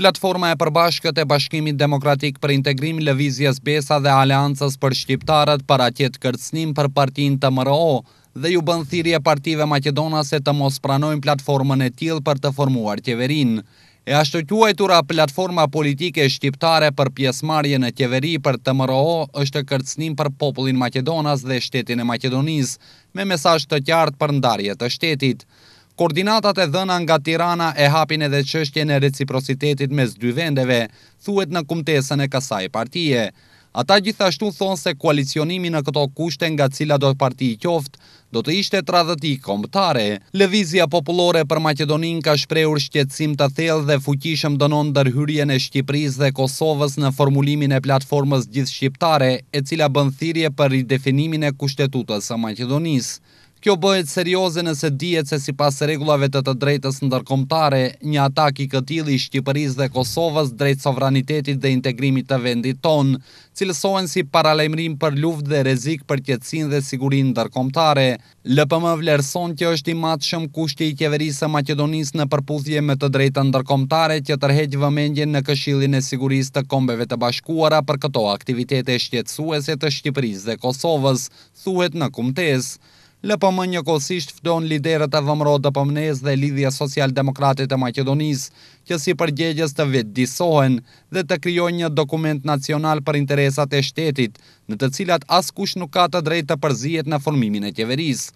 Platforma e përbashkët e bashkimit demokratik për integrim Lëvizjes Besa dhe Aleancës për Shqiptarët para tjetë kërcnim për partin të MRO dhe ju bëndhirje partive Macedonase të mos pranojnë platformën e tjilë për të formuar tjeverin. E tura platforma politike shqiptare për pjesmarje në tjeveri për të mëroho është kërcnim për popullin Macedonas dhe shtetin e Macedonis, me mesaj të tjartë për ndarje të shtetit. Koordinatat e dhëna nga Tirana e hapin edhe qështje në reciprocitetit mes dy vendeve, thuet në kumtesën e kasaj partije. Ata gjithashtu thonë se koalicionimi në këto kushte nga cila do parti i kjoft, do të ishte tradhëti kombëtare. Levizia populore për Macedonin ka shpreur shqetsim të thellë dhe fuqishëm dënon dërhyrjen e Shqipëris dhe Kosovës në formulimin e platformës gjithë shqiptare, e cila bëndhirje për definimin e kushtetutës e Macedonisë. Kjo bëhet serioze nëse djetë se si pas regullave të të drejtës ndërkomtare, një atak i këtili Shqipëris dhe Kosovës drejt sovranitetit dhe integrimit të vendit ton, cilësohen si paralajmrim për luft dhe rezik për kjetësin dhe sigurin ndërkomtare. LPM vlerëson që është i matë shumë kushti i kjeverisë Macedonis në përpudhje me të drejtë ndërkomtare që tërheqë vëmendje në këshilin e siguris të kombeve të bashkuara për këto aktivitete shqetsuese të Shqipëris dhe Kosovës, thuhet në kumtesë. LPM një kosisht liderët e dhëmro dhe pëmnes dhe lidhja social-demokratit e Macedonis, që si përgjegjes të vetë disohen dhe të kryoj një dokument nacional për interesat e shtetit, në të cilat askush nuk ka të drejt të përzijet në formimin e kjeveris.